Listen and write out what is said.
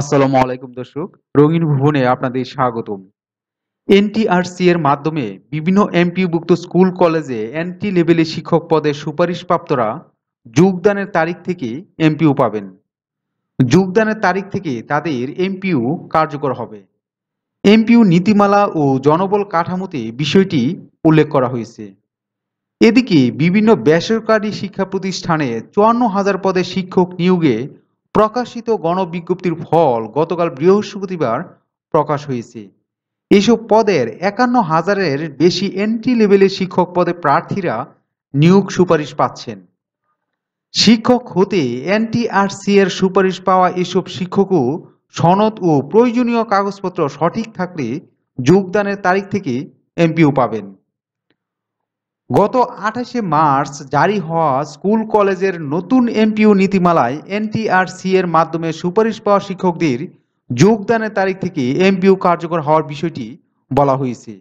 আসসালামু আলাইকুম দর্শক রঙিন ভুবনে আপনাদের স্বাগতম এনটিআরসি এর মাধ্যমে বিভিন্ন এমপিভুক্ত স্কুল কলেজে এনটি লেভেলে শিক্ষক পদে সুপারিশপ্রাপ্তরা যোগদানের তারিখ থেকে এমপিউ পাবেন যোগদানের তারিখ থেকে তাদের এমপিউ কার্যকর হবে এমপিউ নীতিমালা ও জনবল কাঠামোতে বিষয়টি উল্লেখ করা হয়েছে এদিকে বিভিন্ন বেসরকারি শিক্ষা প্রতিষ্ঠানে চুয়ান্ন হাজার পদে শিক্ষক নিয়োগে প্রকাশিত গণবিজ্ঞপ্তির ফল গতকাল বৃহস্পতিবার প্রকাশ হয়েছে এসব পদের একান্ন হাজারের বেশি এন্ট্রি লেভেলের শিক্ষক পদে প্রার্থীরা নিয়োগ সুপারিশ পাচ্ছেন শিক্ষক হতে এনটিআরসি এর সুপারিশ পাওয়া এসব শিক্ষকও সনদ ও প্রয়োজনীয় কাগজপত্র সঠিক থাকলে যোগদানের তারিখ থেকে এমপিও পাবেন গত আঠাশে মার্চ জারি হওয়া স্কুল কলেজের নতুন এমপিও নীতিমালায় এনটিআরসি এর মাধ্যমে সুপারিশ পাওয়া শিক্ষকদের যোগদানের তারিখ থেকে এমপিও কার্যকর হওয়ার বিষয়টি বলা হয়েছে